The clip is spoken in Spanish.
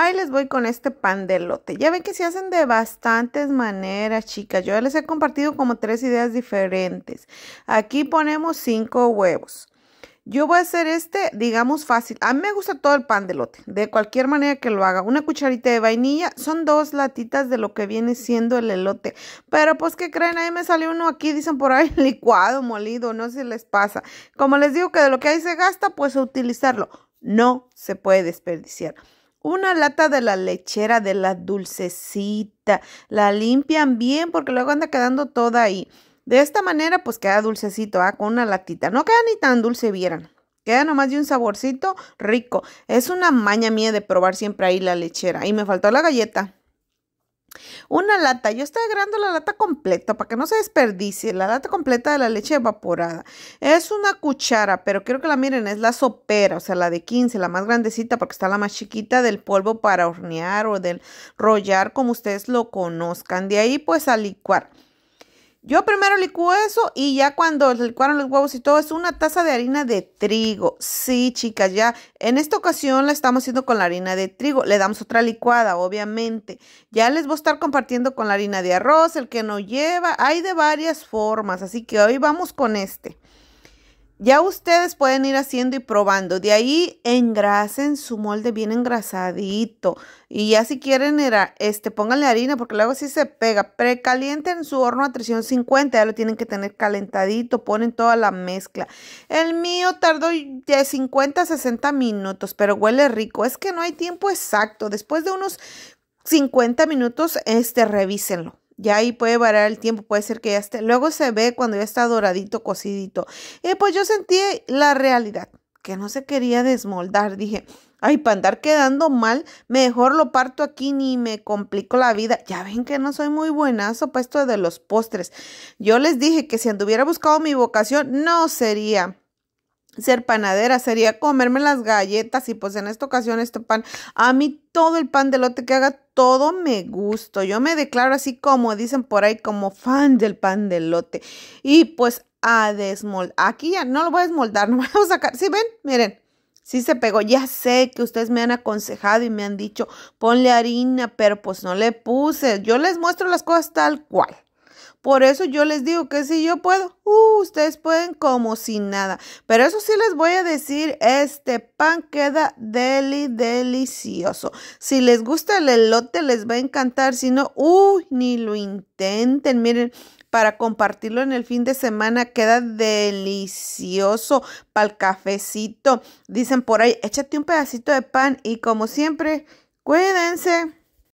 Ahí les voy con este pan de lote. Ya ven que se hacen de bastantes maneras, chicas. Yo ya les he compartido como tres ideas diferentes. Aquí ponemos cinco huevos. Yo voy a hacer este, digamos, fácil. A mí me gusta todo el pan de lote, de cualquier manera que lo haga. Una cucharita de vainilla, son dos latitas de lo que viene siendo el elote. Pero pues, ¿qué creen? Ahí me salió uno aquí, dicen por ahí, licuado, molido, no se les pasa. Como les digo que de lo que ahí se gasta, pues utilizarlo. No se puede desperdiciar una lata de la lechera, de la dulcecita. La limpian bien porque luego anda quedando toda ahí. De esta manera, pues queda dulcecito, ¿ah? con una latita. No queda ni tan dulce, vieran. Queda nomás de un saborcito rico. Es una maña mía de probar siempre ahí la lechera. Y me faltó la galleta. Una lata, yo estoy agregando la lata completa para que no se desperdicie, la lata completa de la leche evaporada. Es una cuchara, pero quiero que la miren, es la sopera, o sea, la de 15, la más grandecita porque está la más chiquita del polvo para hornear o del rollar, como ustedes lo conozcan. De ahí pues a licuar. Yo primero licúo eso y ya cuando licuaron los huevos y todo es una taza de harina de trigo. Sí, chicas, ya en esta ocasión la estamos haciendo con la harina de trigo. Le damos otra licuada, obviamente. Ya les voy a estar compartiendo con la harina de arroz, el que no lleva. Hay de varias formas, así que hoy vamos con este. Ya ustedes pueden ir haciendo y probando. De ahí engrasen su molde bien engrasadito. Y ya si quieren, era, este, pónganle harina porque luego sí se pega. Precalienten su horno a 350. Ya lo tienen que tener calentadito. Ponen toda la mezcla. El mío tardó de 50 a 60 minutos, pero huele rico. Es que no hay tiempo exacto. Después de unos 50 minutos, este, revísenlo. Ya ahí puede variar el tiempo, puede ser que ya esté. Luego se ve cuando ya está doradito, cocidito. Y pues yo sentí la realidad, que no se quería desmoldar. Dije, ay, para andar quedando mal, mejor lo parto aquí, ni me complico la vida. Ya ven que no soy muy buenazo para esto de los postres. Yo les dije que si anduviera buscado mi vocación, no sería ser panadera sería comerme las galletas y pues en esta ocasión este pan, a mí todo el pan de lote que haga, todo me gusto. Yo me declaro así como dicen por ahí, como fan del pan de lote. Y pues a desmoldar, aquí ya no lo voy a desmoldar, no voy a sacar, si ¿Sí ven, miren. Sí se pegó, ya sé que ustedes me han aconsejado y me han dicho, ponle harina, pero pues no le puse. Yo les muestro las cosas tal cual. Por eso yo les digo que si yo puedo, uh, ustedes pueden como si nada. Pero eso sí les voy a decir, este pan queda deli delicioso. Si les gusta el elote, les va a encantar. Si no, ni lo intenten. Miren, para compartirlo en el fin de semana. Queda delicioso para el cafecito. Dicen por ahí, échate un pedacito de pan y como siempre, cuídense.